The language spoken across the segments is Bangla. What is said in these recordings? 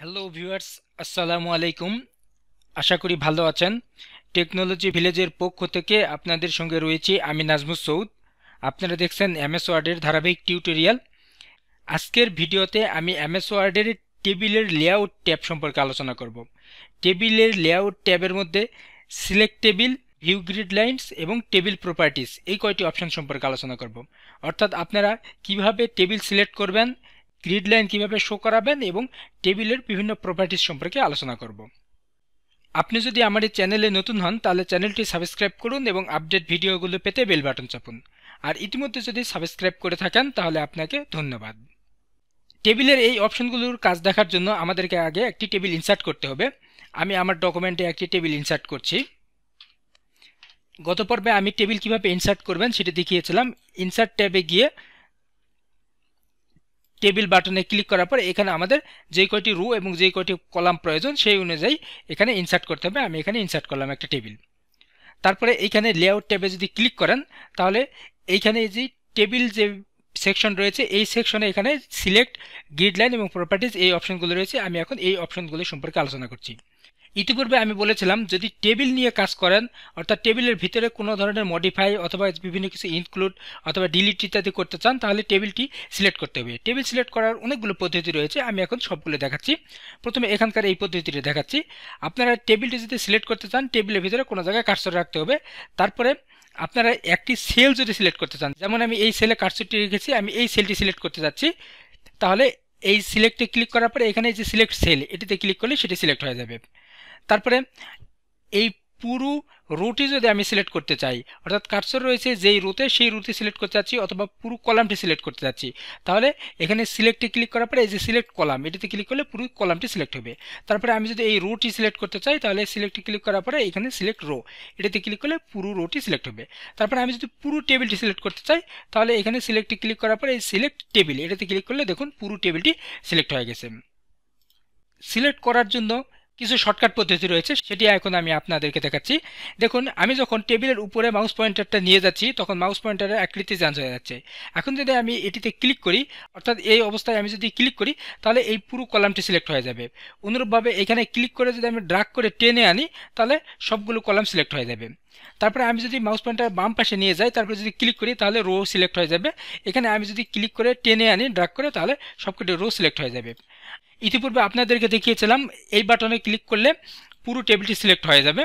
হ্যালো ভিউয়ার্স আসসালামু আলাইকুম আশা করি ভালো আছেন টেকনোলজি ভিলেজের পক্ষ থেকে আপনাদের সঙ্গে রয়েছি আমি নাজমুস সৌদ আপনারা দেখছেন এমএস ওয়ার্ডের ধারাবাহিক টিউটোরিয়াল আজকের ভিডিওতে আমি এমএস ওয়ার্ডের টেবিলের লেআউট ট্যাব সম্পর্কে আলোচনা করব টেবিলের লেআউট ট্যাবের মধ্যে select table view grid lines এবং টেবিল প্রপার্টিস এই কয়টি অপশন সম্পর্কে আলোচনা করব অর্থাৎ আপনারা কিভাবে টেবিল সিলেক্ট করবেন গ্রিড লাইন কীভাবে শো করাবেন এবং টেবিলের বিভিন্ন প্রপার্টিস সম্পর্কে আলোচনা করব আপনি যদি আমার এই চ্যানেলে নতুন হন তাহলে চ্যানেলটি সাবস্ক্রাইব করুন এবং আপডেট ভিডিওগুলো পেতে বেল বাটন চাপুন আর ইতিমধ্যে যদি সাবস্ক্রাইব করে থাকেন তাহলে আপনাকে ধন্যবাদ টেবিলের এই অপশনগুলোর কাজ দেখার জন্য আমাদেরকে আগে একটি টেবিল ইনসার্ট করতে হবে আমি আমার ডকুমেন্টে একটি টেবিল ইনসার্ট করছি গত পর্বে আমি টেবিল কিভাবে ইনসার্ট করবেন সেটি দেখিয়েছিলাম ইনসার্ট ট্যাবে গিয়ে টেবিল বাটনে ক্লিক করার পর এখানে আমাদের যে কয়টি রু এবং যে কয়টি কলাম প্রয়োজন সেই অনুযায়ী এখানে ইনসার্ট করতে হবে আমি এখানে ইনসার্ট করলাম একটা টেবিল তারপরে এইখানে লেআউট ট্যাবে যদি ক্লিক করেন তাহলে এইখানে যে টেবিল যে সেকশন রয়েছে এই সেকশনে এখানে সিলেক্ট গিডলাইন লাইন এবং প্রপার্টিজ এই অপশনগুলো রয়েছে আমি এখন এই অপশনগুলো সম্পর্কে আলোচনা করছি ইতিপূর্বে আমি বলেছিলাম যদি টেবিল নিয়ে কাজ করেন অর্থাৎ টেবিলের ভিতরে কোনো ধরনের মডিফাই অথবা বিভিন্ন কিছু ইনক্লুড অথবা ডিলিট ইত্যাদি করতে চান তাহলে টেবিলটি সিলেক্ট করতে হবে টেবিল সিলেক্ট করার অনেকগুলো পদ্ধতি রয়েছে আমি এখন সবগুলো দেখাচ্ছি প্রথমে এখানকার এই পদ্ধতিটি দেখাচ্ছি আপনারা টেবিলটি যদি সিলেক্ট করতে চান টেবিলের ভিতরে কোনো জায়গায় কাজটা রাখতে হবে তারপরে আপনারা একটি সেল যদি সিলেক্ট করতে চান যেমন আমি এই সেলে কার্সরটি রেখেছি আমি এই সেলটি সিলেক্ট করতে যাচ্ছি তাহলে এই সিলেক্টে ক্লিক করার পরে এখানে যে সিলেক্ট সেল এটিতে ক্লিক করলে সেটি সিলেক্ট হয়ে যাবে তারপরে এই পুরো রুটি যদি আমি সিলেক্ট করতে চাই অর্থাৎ কাটসর রয়েছে যেই রুতে সেই রুটি সিলেক্ট করতে চাচ্ছি অথবা পুরো কলামটি সিলেক্ট করতে চাচ্ছি তাহলে এখানে সিলেক্টে ক্লিক করার পরে এই যে সিলেক্ট কলাম এটিতে ক্লিক করলে পুরো কলামটি সিলেক্ট হবে তারপরে আমি যদি এই রোটি সিলেক্ট করতে চাই তাহলে সিলেক্টে ক্লিক করার পরে এখানে সিলেক্ট রো এটিতে ক্লিক করলে পুরো রোটি সিলেক্ট হবে তারপরে আমি যদি পুরো টেবিলটি সিলেক্ট করতে চাই তাহলে এখানে সিলেক্টে ক্লিক করার পরে এই সিলেক্ট টেবিল এটাতে ক্লিক করলে দেখুন পুরো টেবিলটি সিলেক্ট হয়ে গেছে সিলেক্ট করার জন্য কিছু শর্টকাট পদ্ধতি রয়েছে সেটি এখন আমি আপনাদেরকে দেখাচ্ছি দেখুন আমি যখন টেবিলের উপরে মাউস পয়েন্টারটা নিয়ে যাচ্ছি তখন মাউস পয়েন্টারের আকৃতি চেঞ্জ হয়ে যাচ্ছে এখন যদি আমি এটিতে ক্লিক করি অর্থাৎ এই অবস্থায় আমি যদি ক্লিক করি তাহলে এই পুরো কলামটি সিলেক্ট হয়ে যাবে অনুরূপভাবে এখানে ক্লিক করে যদি আমি ড্রাগ করে টেনে আনি তাহলে সবগুলো কলাম সিলেক্ট হয়ে যাবে তারপরে আমি যদি মাউস পয়েন্টার বাম পাশে নিয়ে যাই তারপরে যদি ক্লিক করি তাহলে রো সিলেক্ট হয়ে যাবে এখানে আমি যদি ক্লিক করে টেনে আনি ড্রাগ করে তাহলে সবকটি রো সিলেক্ট হয়ে যাবে ইতিপূর্বে আপনাদেরকে দেখিয়েছিলাম এই বাটনে ক্লিক করলে পুরো টেবিলটি সিলেক্ট হয়ে যাবে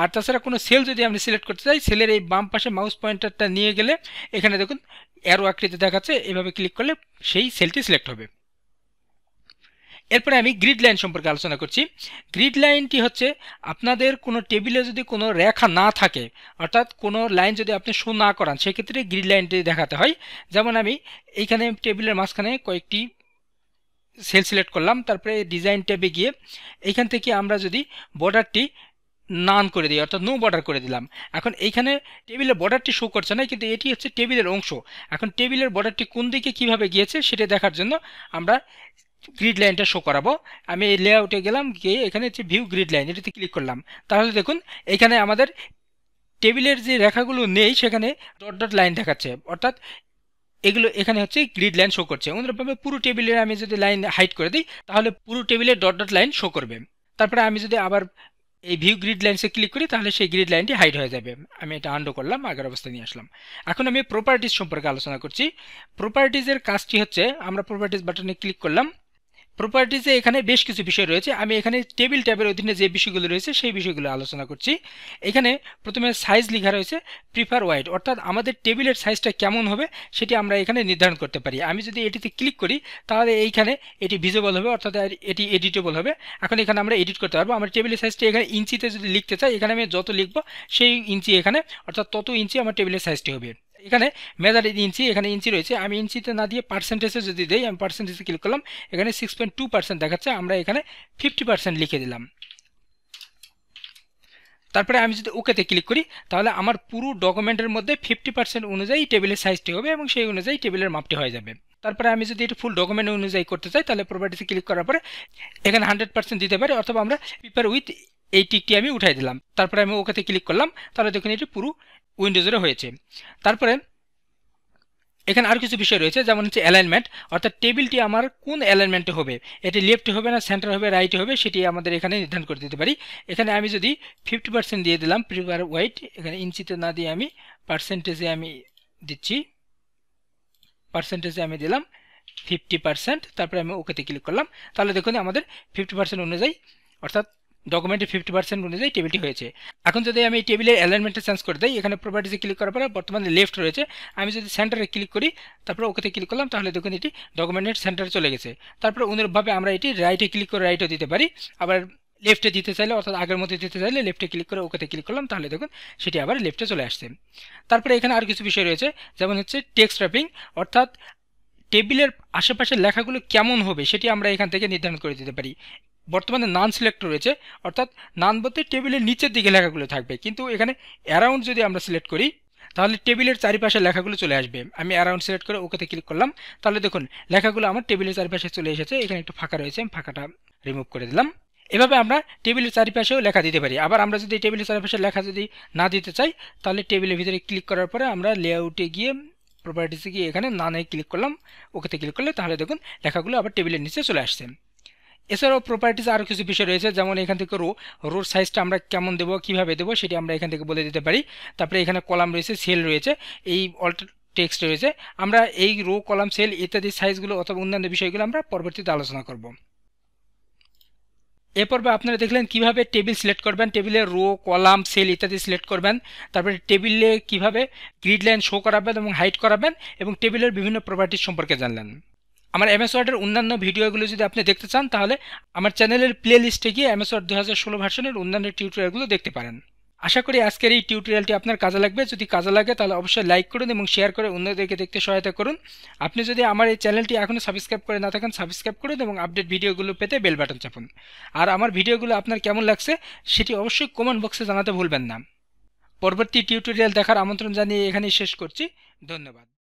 আর তাছাড়া কোনো সেল যদি আপনি সিলেক্ট করতে চাই সেলের এই বাম পাশে মাউস পয়েন্টারটা নিয়ে গেলে এখানে দেখুন অ্যারো আকৃতি দেখাচ্ছে এভাবে ক্লিক করলে সেই সেলটি সিলেক্ট হবে এরপরে আমি গ্রিড লাইন সম্পর্কে আলোচনা করছি গ্রিড লাইনটি হচ্ছে আপনাদের কোনো টেবিলে যদি কোনো রেখা না থাকে অর্থাৎ কোনো লাইন যদি আপনি শো না করান সেক্ষেত্রে গ্রিড লাইনটি দেখাতে হয় যেমন আমি এইখানে টেবিলের মাঝখানে কয়েকটি সেল সিলেক্ট করলাম তারপরে ডিজাইন ট্যাবে গিয়ে এইখান থেকে আমরা যদি বর্ডারটি নান করে দিই অর্থাৎ নো বর্ডার করে দিলাম এখন এইখানে টেবিলের বর্ডারটি শো করছে না কিন্তু এটি হচ্ছে টেবিলের অংশ এখন টেবিলের বর্ডারটি কোন দিকে কিভাবে গিয়েছে সেটা দেখার জন্য আমরা গ্রিড লাইনটা শো করাবো আমি এই লেআউটে গেলাম গিয়ে এখানে হচ্ছে ভিউ গ্রিড লাইন এটাতে ক্লিক করলাম তাহলে দেখুন এখানে আমাদের টেবিলের যে রেখাগুলো নেই সেখানে ডট ডট লাইন দেখাচ্ছে অর্থাৎ এগুলো এখানে হচ্ছে গ্রিড লাইন শো করছে অনুরূপভাবে পুরো টেবিলের আমি যদি লাইন হাইট করে দিই তাহলে পুরো টেবিলে ডট ডট লাইন শো করবে তারপরে আমি যদি আবার এই ভিউ গ্রিড লাইনসে ক্লিক করি তাহলে সেই গ্রিড লাইনটি হাইড হয়ে যাবে আমি এটা আন্ডো করলাম আগের অবস্থা নিয়ে আসলাম এখন আমি প্রপার্টিজ সম্পর্কে আলোচনা করছি প্রপার্টিজের কাজটি হচ্ছে আমরা প্রপার্টিজ বাটনে ক্লিক করলাম প্রপার্টিসে এখানে বেশ কিছু বিষয় রয়েছে আমি এখানে টেবিল ট্যাবের অধীনে যে বিষয়গুলো রয়েছে সেই বিষয়গুলো আলোচনা করছি এখানে প্রথমে সাইজ লেখা রয়েছে প্রিফার ওয়াইড অর্থাৎ আমাদের টেবিলের সাইজটা কেমন হবে সেটি আমরা এখানে নির্ধারণ করতে পারি আমি যদি এটিতে ক্লিক করি তাহলে এইখানে এটি ভিজেবল হবে অর্থাৎ এটি এডিটেবল হবে এখন এখানে আমরা এডিট করতে পারবো আমার টেবিলের সাইজটি এখানে ইঞ্চিতে যদি লিখতে চাই এখানে আমি যত লিখবো সেই ইঞ্চি এখানে অর্থাৎ তত ইঞ্চি আমার টেবিলের সাইজটি হবে এখানে মেজার ইঞ্চি এখানে ইঞ্চি রয়েছে আমি ইঞ্চিতে না দিয়ে পার্সেন্টেজে যদি দিই আমি পার্সেন্টেজে ক্লিক করলাম এখানে সিক্স পয়েন্ট টু পার্সেন্ট দেখাচ্ছে আমরা এখানে ফিফটি পার্সেন্ট লিখে দিলাম তারপরে আমি যদি ওকেতে ক্লিক করি তাহলে আমার পুরো ডকুমেন্টের মধ্যে ফিফটি পার্সেন্ট অনুযায়ী টেবিলের সাইজটি হবে এবং সেই অনুযায়ী টেবিলের মাপটি হয়ে যাবে তারপরে আমি যদি এটা ফুল ডকুমেন্ট অনুযায়ী করতে চাই তাহলে প্রপার্টিসে ক্লিক করার পরে এখানে হান্ড্রেড পার্সেন্ট দিতে পারি অথবা আমরা পেপার উইথ এই টিকটি আমি উঠাই দিলাম তারপরে আমি ওকেতে ক্লিক করলাম তাহলে দেখুন এটি পুরো উইন্ডোজেরও হয়েছে তারপরে এখানে আর কিছু বিষয় রয়েছে যেমন হচ্ছে অ্যালাইনমেন্ট অর্থাৎ টেবিলটি আমার কোন অ্যালাইনমেন্টে হবে এটি লেফটে হবে না সেন্টার হবে রাইটে হবে সেটি আমাদের এখানে নির্ধারণ করে দিতে পারি এখানে আমি যদি ফিফটি পার্সেন্ট দিয়ে দিলাম প্রিপার ওয়াইট এখানে ইঞ্চিতে না দিয়ে আমি পার্সেন্টেজে আমি দিচ্ছি পার্সেন্টেজে আমি দিলাম ফিফটি পার্সেন্ট তারপরে আমি ওকেতে ক্লিক করলাম তাহলে দেখুন আমাদের ফিফটি পার্সেন্ট অনুযায়ী অর্থাৎ ডকুমেন্টের ফিফটি পার্সেন্ট অনুযায়ী টেবিলটি হয়েছে এখন যদি আমি এই টেবিলের অ্যালাইনমেন্টে চেঞ্জ করে দিই এখানে প্রপার্টিসে ক্লিক করার পরে বর্তমানে লেফট রয়েছে আমি যদি সেন্টারে ক্লিক করি তারপর ওকেতে ক্লিক করলাম তাহলে দেখুন এটি ডকুমেন্টের সেন্টারে চলে গেছে তারপরে অনুরূপভাবে আমরা এটি রাইটে ক্লিক করে রাইটও দিতে পারি আবার লেফটে দিতে চাইলে অর্থাৎ আগের মধ্যে দিতে চাইলে লেফটে ক্লিক করে ওকেতে ক্লিক করলাম তাহলে দেখুন সেটি আবার লেফটে চলে আসছে তারপরে এখানে আর কিছু বিষয় রয়েছে যেমন হচ্ছে টেক্সট র্যাপিং অর্থাৎ টেবিলের আশেপাশের লেখাগুলো কেমন হবে সেটি আমরা এখান থেকে নির্ধারণ করে দিতে পারি বর্তমানে নান সিলেক্ট রয়েছে অর্থাৎ নান বলতে টেবিলের নিচের দিকে লেখাগুলো থাকবে কিন্তু এখানে অ্যারাউন্ড যদি আমরা সিলেক্ট করি তাহলে টেবিলের চারিপাশে লেখাগুলো চলে আসবে আমি অ্যারাউন্ড সিলেক্ট করে ওকেতে ক্লিক করলাম তাহলে দেখুন লেখাগুলো আমার টেবিলের চারিপাশে চলে এসেছে এখানে একটু ফাঁকা রয়েছে আমি ফাঁকাটা রিমুভ করে দিলাম এভাবে আমরা টেবিলের চারিপাশেও লেখা দিতে পারি আবার আমরা যদি টেবিলের চারিপাশে লেখা যদি না দিতে চাই তাহলে টেবিলের ভিতরে ক্লিক করার পরে আমরা লেআউটে গিয়ে প্রপার্টিসে গিয়ে এখানে নানে ক্লিক করলাম ওকেতে ক্লিক করলে তাহলে দেখুন লেখাগুলো আবার টেবিলের নিচে চলে আসছে এছাড়াও প্রপার্টিস আরও কিছু বিষয় রয়েছে যেমন এখান থেকে রো রোর সাইজটা আমরা কেমন দেবো কীভাবে দেবো সেটি আমরা এখান থেকে বলে দিতে পারি তারপরে এখানে কলাম রয়েছে সেল রয়েছে এই অল্টার টেক্সট রয়েছে আমরা এই রো কলাম সেল ইত্যাদি সাইজগুলো অথবা অন্যান্য বিষয়গুলো আমরা পরবর্তীতে আলোচনা করব এ পর্বে আপনারা দেখলেন কিভাবে টেবিল সিলেক্ট করবেন টেবিলে রো কলাম সেল ইত্যাদি সিলেক্ট করবেন তারপরে টেবিলে কিভাবে গ্রিড লাইন শো করাবেন এবং হাইট করাবেন এবং টেবিলের বিভিন্ন প্রপার্টি সম্পর্কে জানলেন আমার এমএস ওয়ার্ডের অন্যান্য ভিডিওগুলো যদি আপনি দেখতে চান তাহলে আমার চ্যানেলের প্লে লিস্টে গিয়ে এমএস ওয়ার্ড দু হাজার ষোলো ভার্সনের অন্যান্য টিউটোরিয়ালগুলো দেখতে পারেন আশা করি আজকের এই টিউটোরিয়ালটি আপনার কাজে লাগবে যদি কাজে লাগে তাহলে অবশ্যই লাইক করুন এবং শেয়ার করে অন্যদেরকে দেখতে সহায়তা করুন আপনি যদি আমার এই চ্যানেলটি এখনও সাবস্ক্রাইব করে না থাকেন সাবস্ক্রাইব করুন এবং আপডেট ভিডিওগুলো পেতে বেল বাটন চাপুন আর আমার ভিডিওগুলো আপনার কেমন লাগছে সেটি অবশ্যই কমেন্ট বক্সে জানাতে ভুলবেন না পরবর্তী টিউটোরিয়াল দেখার আমন্ত্রণ জানিয়ে এখানেই শেষ করছি ধন্যবাদ